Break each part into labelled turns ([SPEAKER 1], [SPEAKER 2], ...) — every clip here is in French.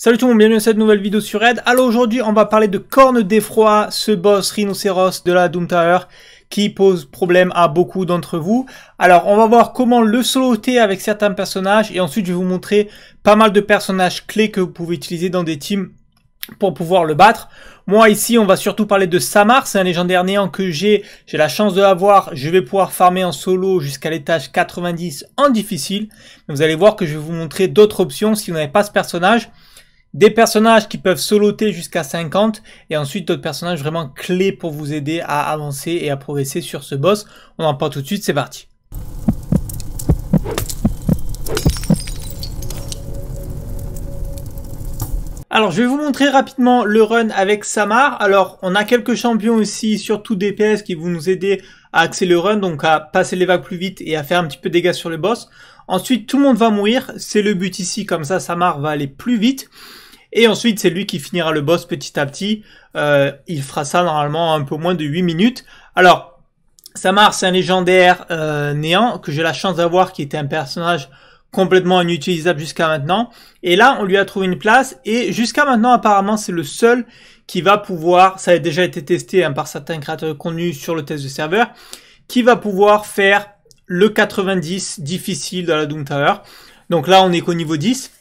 [SPEAKER 1] Salut tout le monde, bienvenue dans cette nouvelle vidéo sur Raid. Alors aujourd'hui, on va parler de Corne d'effroi, ce boss rhinocéros de la Doom Tower qui pose problème à beaucoup d'entre vous. Alors on va voir comment le soloter avec certains personnages et ensuite je vais vous montrer pas mal de personnages clés que vous pouvez utiliser dans des teams pour pouvoir le battre. Moi ici on va surtout parler de Samar, c'est un légendaire néant que j'ai, j'ai la chance de l'avoir, je vais pouvoir farmer en solo jusqu'à l'étage 90 en difficile. vous allez voir que je vais vous montrer d'autres options si vous n'avez pas ce personnage. Des personnages qui peuvent soloter jusqu'à 50 et ensuite d'autres personnages vraiment clés pour vous aider à avancer et à progresser sur ce boss. On en parle tout de suite, c'est parti. Alors je vais vous montrer rapidement le run avec Samar. Alors on a quelques champions aussi, surtout DPS qui vont nous aider à donc à passer les vagues plus vite et à faire un petit peu de dégâts sur le boss. Ensuite, tout le monde va mourir, c'est le but ici, comme ça Samar va aller plus vite. Et ensuite, c'est lui qui finira le boss petit à petit. Euh, il fera ça normalement un peu moins de 8 minutes. Alors, Samar, c'est un légendaire euh, néant que j'ai la chance d'avoir, qui était un personnage complètement inutilisable jusqu'à maintenant. Et là, on lui a trouvé une place. Et jusqu'à maintenant, apparemment, c'est le seul qui va pouvoir, ça a déjà été testé hein, par certains créateurs de contenu sur le test de serveur, qui va pouvoir faire le 90 difficile de la Doom Tower. Donc là, on n'est qu'au niveau 10.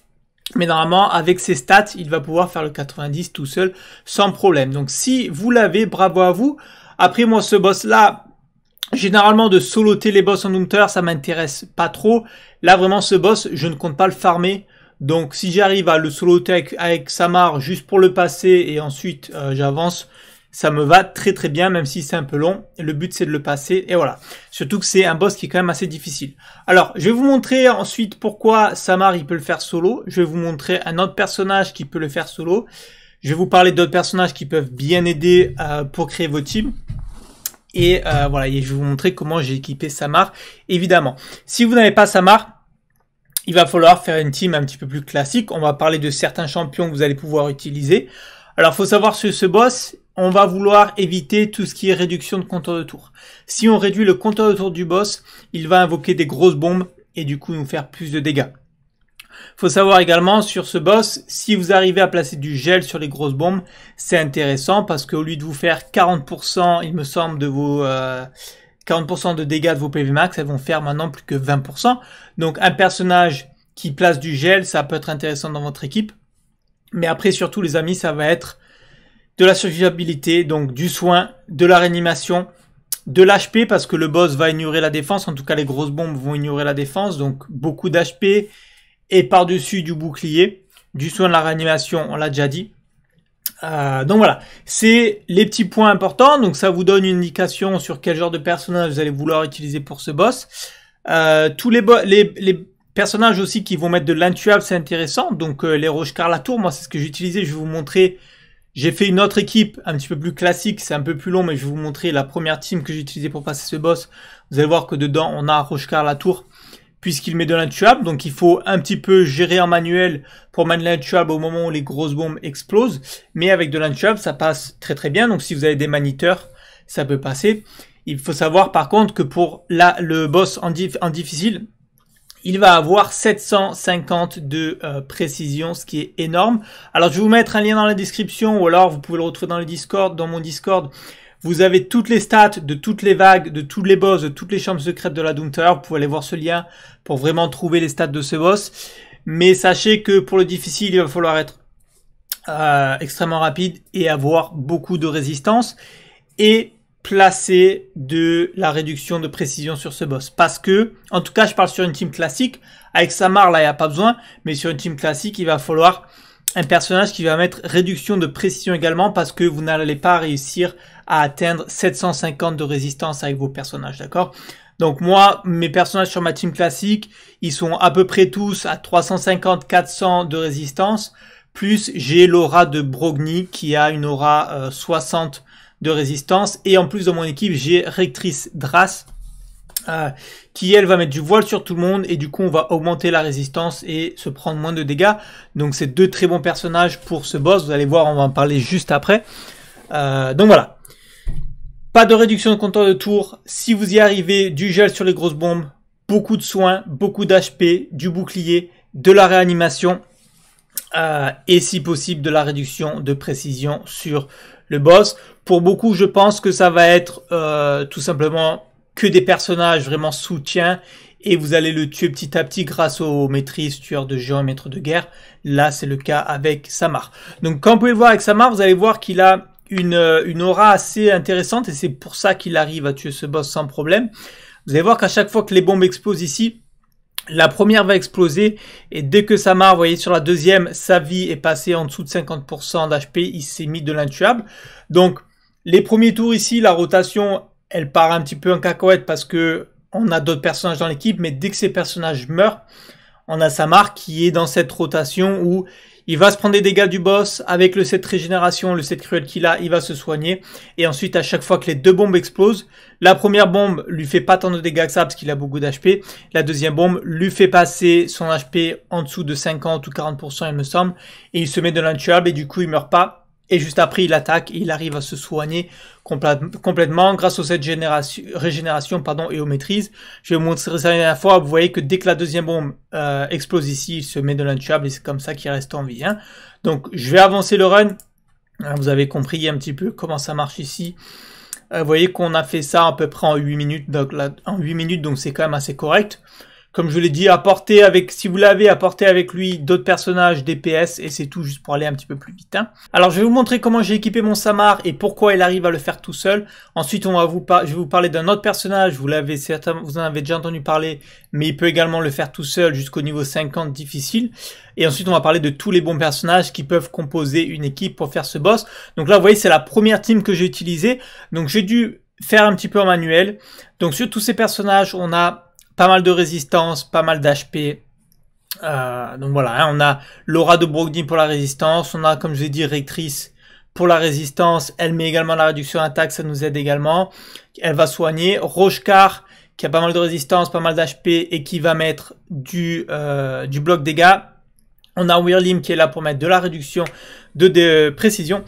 [SPEAKER 1] Mais normalement, avec ses stats, il va pouvoir faire le 90 tout seul sans problème. Donc si vous l'avez, bravo à vous. Après, moi, ce boss-là, généralement, de soloter les boss en Doom Tower, ça m'intéresse pas trop. Là, vraiment, ce boss, je ne compte pas le farmer. Donc si j'arrive à le solo tech avec Samar juste pour le passer et ensuite euh, j'avance, ça me va très très bien même si c'est un peu long. Le but c'est de le passer et voilà. Surtout que c'est un boss qui est quand même assez difficile. Alors je vais vous montrer ensuite pourquoi Samar il peut le faire solo. Je vais vous montrer un autre personnage qui peut le faire solo. Je vais vous parler d'autres personnages qui peuvent bien aider euh, pour créer vos teams. Et euh, voilà, et je vais vous montrer comment j'ai équipé Samar, évidemment. Si vous n'avez pas Samar, il va falloir faire une team un petit peu plus classique. On va parler de certains champions que vous allez pouvoir utiliser. Alors, faut savoir sur ce boss, on va vouloir éviter tout ce qui est réduction de compteur de tour. Si on réduit le compteur de tour du boss, il va invoquer des grosses bombes et du coup nous faire plus de dégâts. Faut savoir également sur ce boss, si vous arrivez à placer du gel sur les grosses bombes, c'est intéressant parce qu'au lieu de vous faire 40%, il me semble, de vos euh, 40% de dégâts de vos PV max, elles vont faire maintenant plus que 20%. Donc un personnage qui place du gel, ça peut être intéressant dans votre équipe. Mais après, surtout les amis, ça va être de la survivabilité, donc du soin, de la réanimation, de l'HP parce que le boss va ignorer la défense, en tout cas les grosses bombes vont ignorer la défense, donc beaucoup d'HP et par-dessus du bouclier, du soin de la réanimation, on l'a déjà dit. Euh, donc voilà, c'est les petits points importants. Donc ça vous donne une indication sur quel genre de personnage vous allez vouloir utiliser pour ce boss. Euh, tous les, les, personnages aussi qui vont mettre de l'intuable, c'est intéressant. Donc euh, les roches Tour, moi c'est ce que j'utilisais. Je vais vous montrer. J'ai fait une autre équipe un petit peu plus classique, c'est un peu plus long, mais je vais vous montrer la première team que j'ai pour passer ce boss. Vous allez voir que dedans on a Roche Tour puisqu'il met de l'intuable. Donc il faut un petit peu gérer en manuel pour mettre l'intuable au moment où les grosses bombes explosent. Mais avec de l'intuable, ça passe très très bien. Donc si vous avez des maniteurs, ça peut passer. Il faut savoir par contre que pour la, le boss en, difficile, il va avoir 750 de euh, précision, ce qui est énorme. Alors je vais vous mettre un lien dans la description ou alors vous pouvez le retrouver dans le Discord, dans mon Discord. Vous avez toutes les stats de toutes les vagues, de tous les boss, de toutes les chambres secrètes de la Doom Tower. Vous pouvez aller voir ce lien pour vraiment trouver les stats de ce boss. Mais sachez que pour le difficile, il va falloir être euh, extrêmement rapide et avoir beaucoup de résistance et placer de la réduction de précision sur ce boss. Parce que, en tout cas, je parle sur une team classique. Avec Samar, là, il n'y a pas besoin. Mais sur une team classique, il va falloir un personnage qui va mettre réduction de précision également parce que vous n'allez pas réussir à atteindre 750 de résistance avec vos personnages, d'accord donc moi, mes personnages sur ma team classique, ils sont à peu près tous à 350-400 de résistance, plus j'ai l'aura de Brogni qui a une aura 60 euh, de résistance, et en plus dans mon équipe, j'ai Rectrice Dras, euh, qui elle va mettre du voile sur tout le monde et du coup on va augmenter la résistance et se prendre moins de dégâts. Donc c'est deux très bons personnages pour ce boss, vous allez voir on va en parler juste après. Euh, donc voilà, pas de réduction de compteur de tour. Si vous y arrivez, du gel sur les grosses bombes, beaucoup de soins, beaucoup d'HP, du bouclier, de la réanimation euh, et si possible de la réduction de précision sur le boss. Pour beaucoup, je pense que ça va être euh, tout simplement que des personnages vraiment soutien et vous allez le tuer petit à petit grâce aux maîtrises tueurs de et maîtres de guerre. Là, c'est le cas avec Samar. Donc, quand vous pouvez le voir avec Samar, vous allez voir qu'il a euh, une, aura assez intéressante et c'est pour ça qu'il arrive à tuer ce boss sans problème. Vous allez voir qu'à chaque fois que les bombes explosent ici, la première va exploser et dès que ça vous voyez sur la deuxième, sa vie est passée en dessous de 50% d'HP, il s'est mis de l'intuable. Donc les premiers tours ici, la rotation, elle part un petit peu en cacahuète parce que on a d'autres personnages dans l'équipe, mais dès que ces personnages meurent, on a Samar qui est dans cette rotation où il va se prendre des dégâts du boss avec le set régénération, le set cruel qu'il a, il va se soigner. Et ensuite, à chaque fois que les deux bombes explosent, la première bombe lui fait pas tant de dégâts que ça parce qu'il a beaucoup d'HP. La deuxième bombe lui fait passer son HP en dessous de 50 ou 40%, il me semble. Et il se met de l'intuable et du coup, il meurt pas et juste après, il attaque et il arrive à se soigner complètement grâce à cette génération, régénération pardon, et aux maîtrises. Je vais vous montrer ça la dernière fois. Vous voyez que dès que la deuxième bombe euh, explose ici, il se met de l'unchable et c'est comme ça qu'il reste en vie. Hein. Donc je vais avancer le run. Ah, vous avez compris un petit peu comment ça marche ici. Euh, vous voyez qu'on a fait ça à peu près en 8 minutes. Donc en 8 minutes, donc c'est quand même assez correct. Comme je l'ai dit, apporter avec, si vous l'avez, apporter avec lui d'autres personnages, DPS. et c'est tout juste pour aller un petit peu plus vite. Hein. Alors je vais vous montrer comment j'ai équipé mon Samar et pourquoi il arrive à le faire tout seul. Ensuite, on va vous je vais vous parler d'un autre personnage, vous l'avez certainement, vous en avez déjà entendu parler, mais il peut également le faire tout seul jusqu'au niveau 50 difficile. Et ensuite, on va parler de tous les bons personnages qui peuvent composer une équipe pour faire ce boss. Donc là, vous voyez, c'est la première team que j'ai utilisée. Donc j'ai dû faire un petit peu en manuel. Donc sur tous ces personnages, on a pas mal de résistance, pas mal d'HP. Euh, donc voilà, hein, on a Laura de Brogdon pour la résistance, on a comme je vous ai dit Rectrice pour la résistance, elle met également la réduction d'attaque, ça nous aide également. Elle va soigner. Rochecar qui a pas mal de résistance, pas mal d'HP et qui va mettre du, euh, du bloc dégâts. On a Wirlim qui est là pour mettre de la réduction de, précision.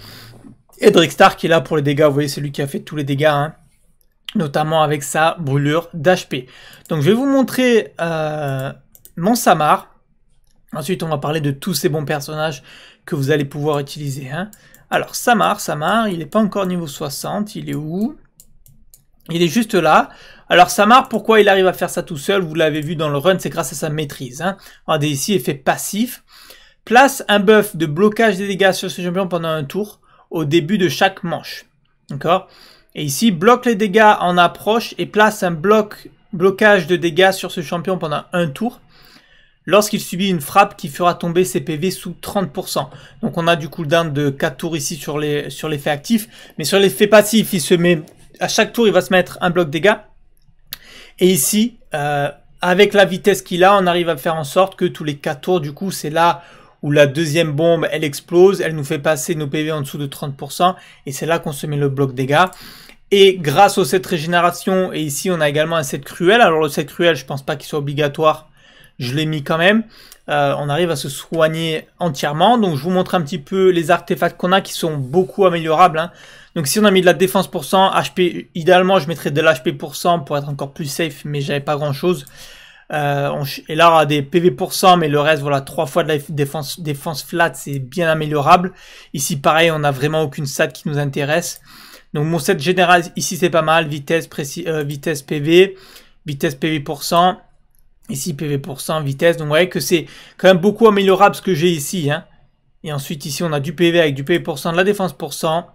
[SPEAKER 1] Et star qui est là pour les dégâts, vous voyez c'est lui qui a fait tous les dégâts. Hein notamment avec sa brûlure d'HP. Donc je vais vous montrer euh, mon Samar. Ensuite, on va parler de tous ces bons personnages que vous allez pouvoir utiliser. Hein. Alors, Samar, Samar, il n'est pas encore niveau 60. Il est où Il est juste là. Alors, Samar, pourquoi il arrive à faire ça tout seul Vous l'avez vu dans le run, c'est grâce à sa maîtrise. Hein. Regardez ici, effet passif. Place un buff de blocage des dégâts sur ce champion pendant un tour au début de chaque manche. D'accord et ici, bloque les dégâts en approche et place un bloc, blocage de dégâts sur ce champion pendant un tour lorsqu'il subit une frappe qui fera tomber ses PV sous 30%. Donc on a du cooldown de 4 tours ici sur les sur l'effet actif, mais sur l'effet passif, il se met à chaque tour, il va se mettre un bloc dégâts. Et ici, euh, avec la vitesse qu'il a, on arrive à faire en sorte que tous les 4 tours, du coup, c'est là où la deuxième bombe, elle explose, elle nous fait passer nos PV en dessous de 30%, et c'est là qu'on se met le bloc dégâts. Et grâce au set régénération, et ici on a également un set cruel, alors le set cruel, je pense pas qu'il soit obligatoire, je l'ai mis quand même, euh, on arrive à se soigner entièrement. Donc je vous montre un petit peu les artefacts qu'on a qui sont beaucoup améliorables. Hein. Donc si on a mis de la défense pour 100, HP, idéalement je mettrais de l'HP pour 100 pour être encore plus safe, mais j'avais pas grand chose. Euh, et là, on a des PV pour 100, mais le reste, voilà, trois fois de la défense, défense flat, c'est bien améliorable. Ici, pareil, on n'a vraiment aucune stat qui nous intéresse. Donc mon set général, ici, c'est pas mal. Vitesse, précis, euh, vitesse PV, vitesse PV pour Ici, PV pour 100, vitesse. Donc vous voyez que c'est quand même beaucoup améliorable ce que j'ai ici. Hein. Et ensuite, ici, on a du PV avec du PV pour de la défense pour 100.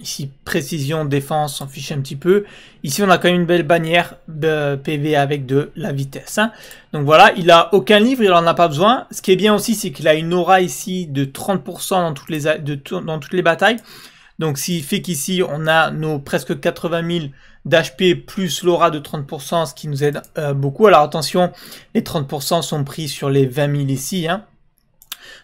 [SPEAKER 1] Ici, précision, défense, on fiche un petit peu. Ici, on a quand même une belle bannière PV avec de la vitesse. Hein. Donc voilà, il a aucun livre, il en a pas besoin. Ce qui est bien aussi, c'est qu'il a une aura ici de 30% dans toutes, les, dans toutes les batailles. Donc ce qui fait qu'ici, on a nos presque 80 000 d'HP plus l'aura de 30%, ce qui nous aide euh, beaucoup. Alors attention, les 30% sont pris sur les 20 000 ici. Hein.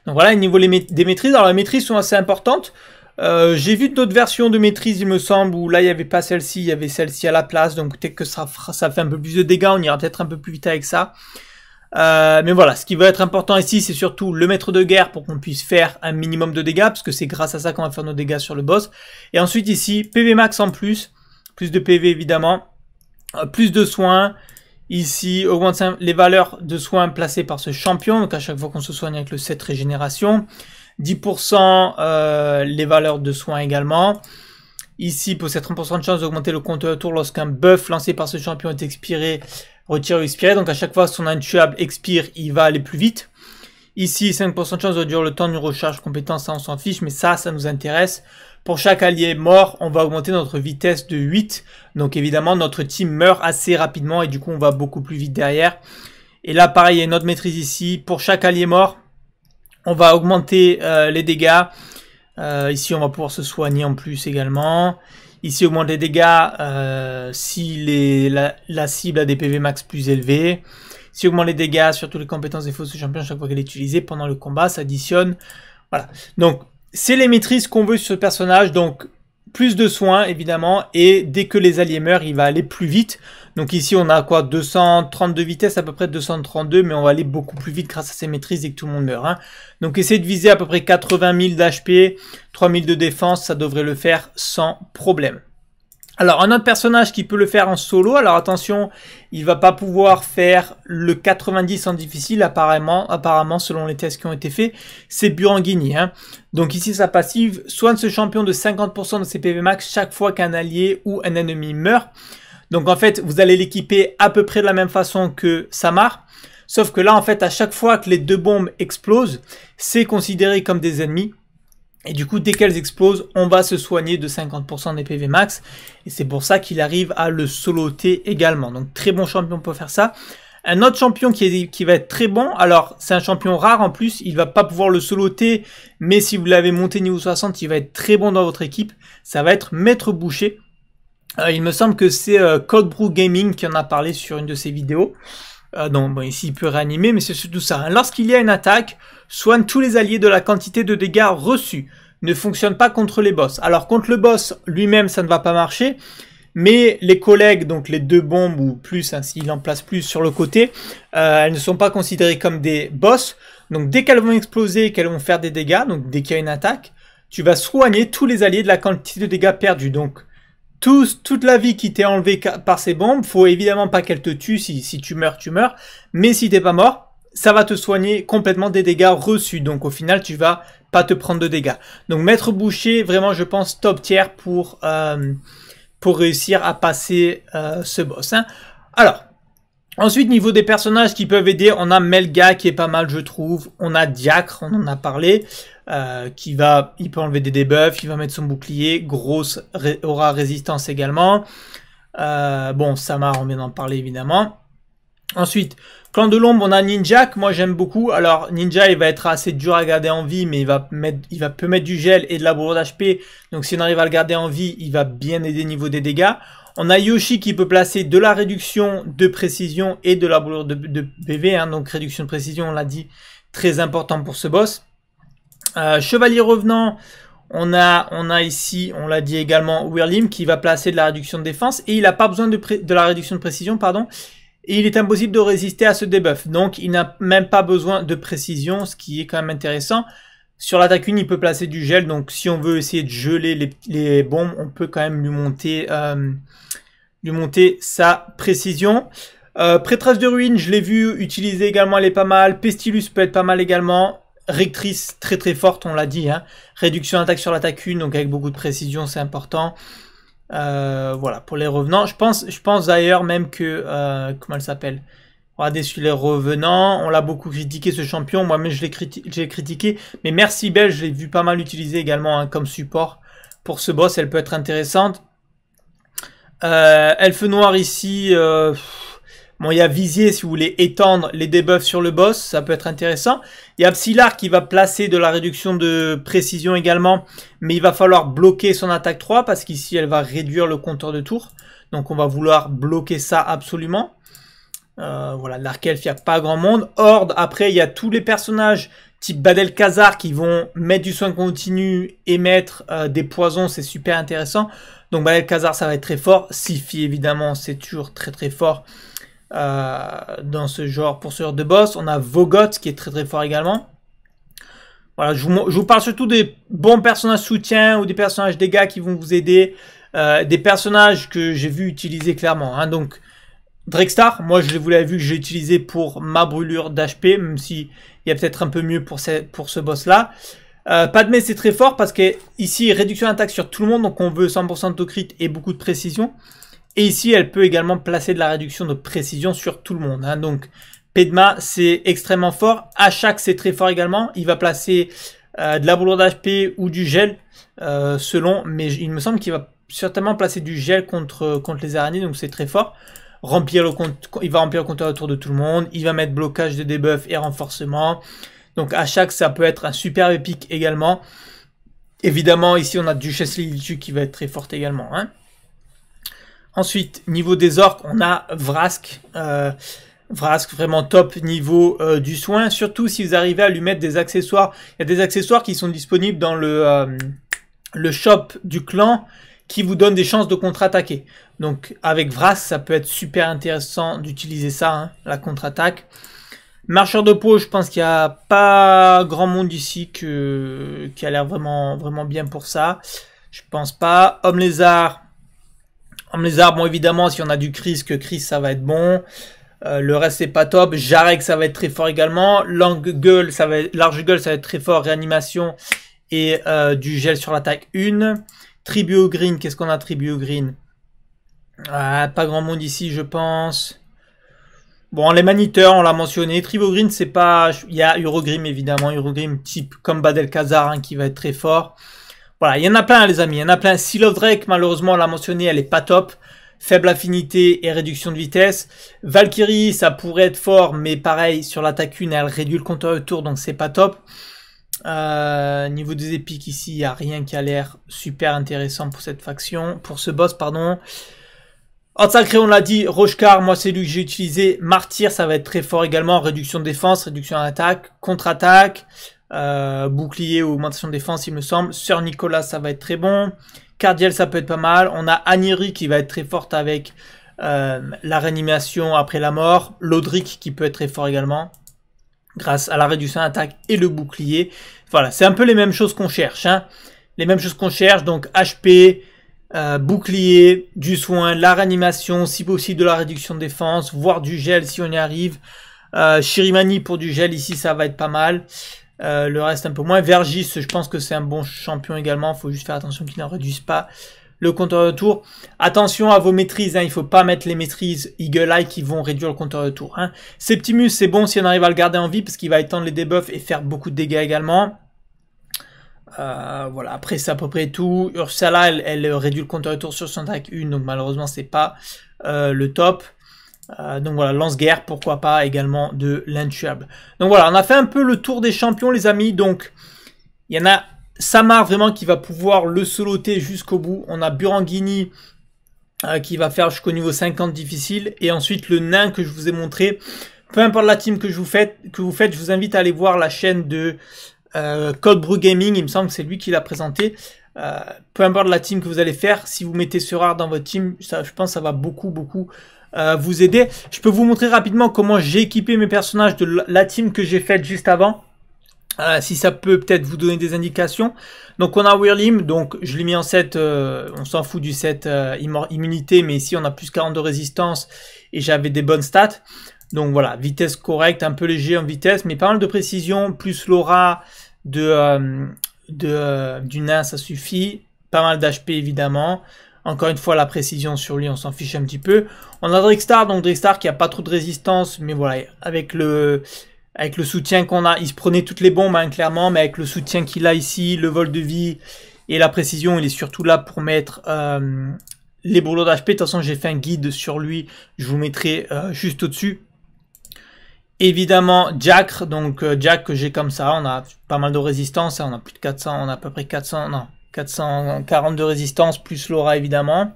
[SPEAKER 1] Donc voilà, au niveau des maîtrises, alors les maîtrises sont assez importantes. Euh, j'ai vu d'autres versions de maîtrise, il me semble, où là, il n'y avait pas celle-ci, il y avait celle-ci à la place. Donc, peut-être que ça, ça fait un peu plus de dégâts, on ira peut-être un peu plus vite avec ça. Euh, mais voilà, ce qui va être important ici, c'est surtout le maître de guerre pour qu'on puisse faire un minimum de dégâts, parce que c'est grâce à ça qu'on va faire nos dégâts sur le boss. Et ensuite ici, PV max en plus, plus de PV évidemment, euh, plus de soins. Ici, augmente les valeurs de soins placées par ce champion, donc à chaque fois qu'on se soigne avec le 7 régénération. 10% euh, les valeurs de soins également. Ici, possède 30% de chance d'augmenter le de tour lorsqu'un buff lancé par ce champion est expiré, retire ou expiré. Donc à chaque fois son intuable expire, il va aller plus vite. Ici, 5% de chance de durer le temps d'une recharge compétence, ça on s'en fiche, mais ça, ça nous intéresse. Pour chaque allié mort, on va augmenter notre vitesse de 8. Donc évidemment, notre team meurt assez rapidement et du coup, on va beaucoup plus vite derrière. Et là, pareil, notre maîtrise ici. Pour chaque allié mort, on va augmenter euh, les dégâts. Euh, ici, on va pouvoir se soigner en plus également. Ici, augmente euh, les dégâts si la, cible a des PV max plus élevés. Si augmente les dégâts sur toutes les compétences des fausses champions chaque fois qu'elle est utilisée pendant le combat, s'additionne. Voilà. Donc, c'est les maîtrises qu'on veut sur ce personnage. Donc, plus de soins évidemment et dès que les alliés meurent il va aller plus vite donc ici on a quoi 232 vitesses à peu près 232 mais on va aller beaucoup plus vite grâce à ses maîtrises dès que tout le monde meurt hein. donc essayez de viser à peu près 80 000 d'HP 3000 de défense ça devrait le faire sans problème alors, un autre personnage qui peut le faire en solo, alors attention, il va pas pouvoir faire le 90 en difficile, apparemment, apparemment selon les tests qui ont été faits, c'est Buranguini. Hein. Donc ici, sa passive, soigne ce champion de 50% de ses PV max chaque fois qu'un allié ou un ennemi meurt. Donc en fait, vous allez l'équiper à peu près de la même façon que Samar, sauf que là, en fait, à chaque fois que les deux bombes explosent, c'est considéré comme des ennemis. Et du coup, dès qu'elles explosent, on va se soigner de 50% des PV max. Et c'est pour ça qu'il arrive à le soloter également. Donc très bon champion pour faire ça. Un autre champion qui, qui va être très bon, alors c'est un champion rare en plus, il va pas pouvoir le soloter, mais si vous l'avez monté niveau 60, il va être très bon dans votre équipe, ça va être Maître Boucher. Euh, il me semble que c'est euh, Codebrew Gaming qui en a parlé sur une de ses vidéos. Euh, non, bon, ici il peut réanimer, mais c'est surtout ça. Hein. Lorsqu'il y a une attaque, soigne tous les alliés de la quantité de dégâts reçus. Ne fonctionne pas contre les boss. Alors contre le boss lui-même, ça ne va pas marcher. Mais les collègues, donc les deux bombes ou plus, hein, s'il en place plus sur le côté, euh, elles ne sont pas considérées comme des boss. Donc dès qu'elles vont exploser, et qu'elles vont faire des dégâts, donc dès qu'il y a une attaque, tu vas soigner tous les alliés de la quantité de dégâts perdus. Donc toute la vie qui t'est enlevée par ces bombes, faut évidemment pas qu'elles te tuent. Si, si tu meurs, tu meurs. Mais si t'es pas mort, ça va te soigner complètement des dégâts reçus. Donc au final, tu vas pas te prendre de dégâts. Donc Maître Boucher, vraiment, je pense, top tier pour, euh, pour réussir à passer euh, ce boss. Hein. Alors, Ensuite, niveau des personnages qui peuvent aider, on a Melga qui est pas mal, je trouve. On a Diacre, on en a parlé, euh, qui va, il peut enlever des debuffs, il va mettre son bouclier, grosse aura résistance également. Euh, bon, Samar, on vient d'en parler évidemment. Ensuite, clan de l'ombre, on a Ninja que moi j'aime beaucoup. Alors Ninja, il va être assez dur à garder en vie, mais il va mettre, il va peut mettre du gel et de la bourre d'HP. Donc si on arrive à le garder en vie, il va bien aider niveau des dégâts. On a Yoshi qui peut placer de la réduction de précision et de la brûlure de, PV. Hein, donc réduction de précision, on l'a dit, très important pour ce boss. Euh, Chevalier revenant, on a, ici, on l'a dit également, Wirlim qui va placer de la réduction de défense et il n'a pas besoin de, de, la réduction de précision, pardon. Et il est impossible de résister à ce debuff. Donc il n'a même pas besoin de précision, ce qui est quand même intéressant. Sur l'attaque 1, il peut placer du gel, donc si on veut essayer de geler les, bombes, on peut quand même lui monter, euh, lui monter sa précision. Euh, Prêtresse de ruine, je l'ai vu utiliser également, elle est pas mal. Pestilus peut être pas mal également. Rectrice, très très forte, on l'a dit. Hein. Réduction d'attaque sur l'attaque 1, donc avec beaucoup de précision, c'est important. Euh, voilà, pour les revenants. Je pense, je pense d'ailleurs même que... Euh, comment elle s'appelle Regardez celui les revenant. On l'a beaucoup critiqué ce champion. Moi-même, je l'ai critiqué. Mais Merci Belle, je l'ai vu pas mal utilisé également hein, comme support pour ce boss. Elle peut être intéressante. Euh, Elfe Noir ici. Euh, bon, il y a Visier si vous voulez étendre les debuffs sur le boss. Ça peut être intéressant. Il y a Psylar qui va placer de la réduction de précision également. Mais il va falloir bloquer son attaque 3 parce qu'ici, elle va réduire le compteur de tour. Donc, on va vouloir bloquer ça absolument. Euh, voilà voilà, Elf, il n'y a pas grand monde. Horde, après, il y a tous les personnages type Badel Khazar qui vont mettre du soin continu et mettre euh, des poisons, c'est super intéressant. Donc Badel Khazar, ça va être très fort. Sifi, évidemment, c'est toujours très très fort euh, dans ce genre, pour ce genre de boss. On a Vogot qui est très très fort également. Voilà, je vous, parle surtout des bons personnages soutien ou des personnages dégâts qui vont vous aider. des personnages que j'ai vu utiliser clairement. Hein. donc, Drekstar, moi je vous l'avais vu que j'ai utilisé pour ma brûlure d'HP, même si il y a peut-être un peu mieux pour ce, boss là. Euh, Padmé c'est très fort parce que ici réduction d'attaque sur tout le monde, donc on veut 100% de crit et beaucoup de précision. Et ici elle peut également placer de la réduction de précision sur tout le monde. Hein. Donc Pedma c'est extrêmement fort, Ashak c'est très fort également, il va placer euh, de la brûlure d'HP ou du gel euh, selon, mais il me semble qu'il va certainement placer du gel contre, contre les araignées, donc c'est très fort remplir le compte, il va remplir le compteur autour de tout le monde, il va mettre blocage de debuff et renforcement. Donc à chaque, ça peut être un super épique également. Évidemment, ici, on a Duchesse dessus qui va être très forte également. Hein. Ensuite, niveau des orques, on a Vrask. Euh, Vrask vraiment top niveau euh, du soin. Surtout si vous arrivez à lui mettre des accessoires. Il y a des accessoires qui sont disponibles dans le, euh, le shop du clan qui vous donne des chances de contre-attaquer. Donc avec Vras, ça peut être super intéressant d'utiliser ça, hein, la contre-attaque. Marcheur de peau, je pense qu'il n'y a pas grand monde ici que, qui a l'air vraiment, vraiment bien pour ça. Je pense pas. Homme lézard. Homme lézard, bon évidemment, si on a du Chris, que Chris, ça va être bon. Euh, le reste c'est pas top. Jarek ça va être très fort également. Langue gueule ça va être, large gueule ça va être très fort. Réanimation et euh, du gel sur l'attaque 1. Tribu green, qu'est-ce qu'on a tribu green ah, Pas grand monde ici, je pense. Bon, les maniteurs, on l'a mentionné. Tribu green, c'est pas... Il y a Eurogrim, évidemment. Eurogrim, type comme Badelkazar, hein, qui va être très fort. Voilà, il y en a plein, les amis. Il y en a plein. Seal of Drake, malheureusement, on l'a mentionné, elle est pas top faible affinité et réduction de vitesse. Valkyrie, ça pourrait être fort, mais pareil, sur l'attaque 1, elle réduit le compteur de tour, donc c'est pas top. Euh, niveau des épiques ici, il n'y a rien qui a l'air super intéressant pour cette faction, pour ce boss, pardon. Horde sacré, on l'a dit, Rochecar, moi c'est lui que j'ai utilisé. Martyr, ça va être très fort également. Réduction de défense, réduction d'attaque, contre-attaque, euh, bouclier ou augmentation de défense, il me semble. Sœur Nicolas, ça va être très bon. Cardiel, ça peut être pas mal. On a Aniri qui va être très forte avec euh, la réanimation après la mort. Lodric qui peut être très fort également grâce à la réduction d'attaque et le bouclier. Voilà, c'est un peu les mêmes choses qu'on cherche. Hein. Les mêmes choses qu'on cherche, donc HP, euh, bouclier, du soin, la réanimation, si possible de la réduction de défense, voire du gel si on y arrive. Euh, Shirimani pour du gel ici, ça va être pas mal. Euh, le reste un peu moins. Vergis, je pense que c'est un bon champion également. Faut juste faire attention qu'il n'en réduise pas le compteur retour. Attention à vos maîtrises, Il hein, il faut pas mettre les maîtrises Eagle Eye qui vont réduire le compteur retour. Hein. Septimus, c'est bon si on arrive à le garder en vie parce qu'il va étendre les debuffs et faire beaucoup de dégâts également. Euh, voilà, après c'est à peu près tout. Ursala, elle, réduit le compteur retour sur son deck 1, donc malheureusement c'est pas euh, le top. Euh, donc voilà, lance-guerre, pourquoi pas également de l'intuable. Donc voilà, on a fait un peu le tour des champions les amis, donc il y en a Samar vraiment qui va pouvoir le soloter jusqu'au bout. On a Burangini euh, qui va faire jusqu'au niveau 50 difficile. Et ensuite le nain que je vous ai montré. Peu importe la team que, je vous faites, que vous faites, je vous invite à aller voir la chaîne de euh, Gaming. Il me semble que c'est lui qui l'a présenté. Euh, peu importe la team que vous allez faire, si vous mettez ce rare dans votre team, ça, je pense que ça va beaucoup, beaucoup euh, vous aider. Je peux vous montrer rapidement comment j'ai équipé mes personnages de la team que j'ai faite juste avant. Euh, si ça peut peut-être vous donner des indications. Donc on a Weirlim donc je l'ai mis en 7, euh, on s'en fout du 7 euh, immunité, mais ici on a plus 40 de résistance et j'avais des bonnes stats. Donc voilà, vitesse correcte, un peu léger en vitesse, mais pas mal de précision, plus l'aura de, du nain, ça suffit. Pas mal d'HP évidemment. Encore une fois, la précision sur lui, on s'en fiche un petit peu. On a star donc star qui a pas trop de résistance, mais voilà, avec le avec le soutien qu'on a, il se prenait toutes les bombes, hein, clairement, mais avec le soutien qu'il a ici, le vol de vie et la précision, il est surtout là pour mettre euh, les boulots d'HP. De toute façon, j'ai fait un guide sur lui, je vous mettrai euh, juste au-dessus. Évidemment, Jack, donc euh, Jack que j'ai comme ça, on a pas mal de résistance, hein, on a plus de 400, on a à peu près 400, non, 440 de résistance, plus Laura évidemment.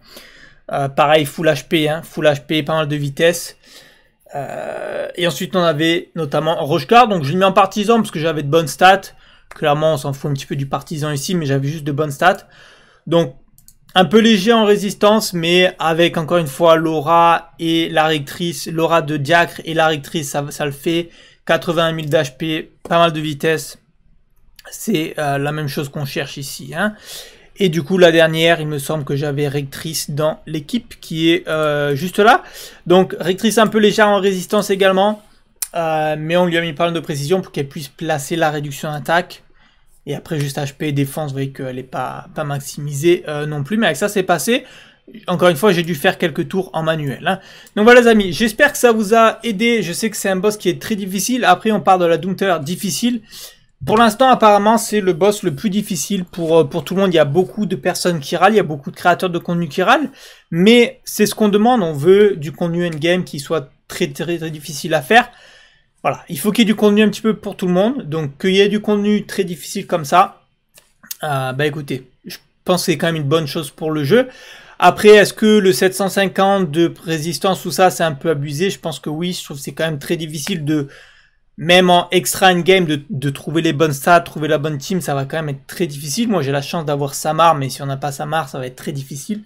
[SPEAKER 1] pareil, full HP, hein, full HP, pas mal de vitesse. Euh, et ensuite, on avait notamment Rochecard. Donc, je l'ai mis en partisan parce que j'avais de bonnes stats. Clairement, on s'en fout un petit peu du partisan ici, mais j'avais juste de bonnes stats. Donc, un peu léger en résistance, mais avec encore une fois l'aura et la rectrice, l'aura de Diacre et la rectrice, ça, le fait. 81 000 d'HP, pas mal de vitesse. C'est euh, la même chose qu'on cherche ici. Hein. Et du coup, la dernière, il me semble que j'avais rectrice dans l'équipe qui est euh, juste là. Donc, rectrice un peu légère en résistance également. Euh, mais on lui a mis pas de précision pour qu'elle puisse placer la réduction d'attaque. Et après, juste HP et défense, vous voyez qu'elle n'est pas, pas maximisée euh, non plus. Mais avec ça, c'est passé. Encore une fois, j'ai dû faire quelques tours en manuel. Hein. Donc voilà les amis, j'espère que ça vous a aidé. Je sais que c'est un boss qui est très difficile. Après, on part de la Doomter difficile. Pour l'instant, apparemment, c'est le boss le plus difficile pour, euh, pour tout le monde. Il y a beaucoup de personnes qui râlent, il y a beaucoup de créateurs de contenu qui râlent, mais c'est ce qu'on demande. On veut du contenu endgame qui soit très très très difficile à faire. Voilà, il faut qu'il y ait du contenu un petit peu pour tout le monde. Donc qu'il y ait du contenu très difficile comme ça, euh, bah écoutez, je pense que c'est quand même une bonne chose pour le jeu. Après, est-ce que le 750 de résistance ou ça, c'est un peu abusé Je pense que oui, je trouve que c'est quand même très difficile de, même en extra endgame, de, de trouver les bonnes stats, trouver la bonne team, ça va quand même être très difficile. Moi, j'ai la chance d'avoir Samar, mais si on n'a pas Samar, ça va être très difficile.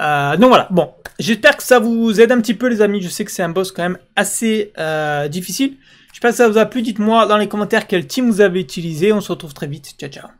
[SPEAKER 1] Euh, donc voilà, bon, j'espère que ça vous aide un petit peu les amis, je sais que c'est un boss quand même assez euh, difficile. J'espère que ça vous a plu, dites-moi dans les commentaires quel team vous avez utilisé, on se retrouve très vite, ciao ciao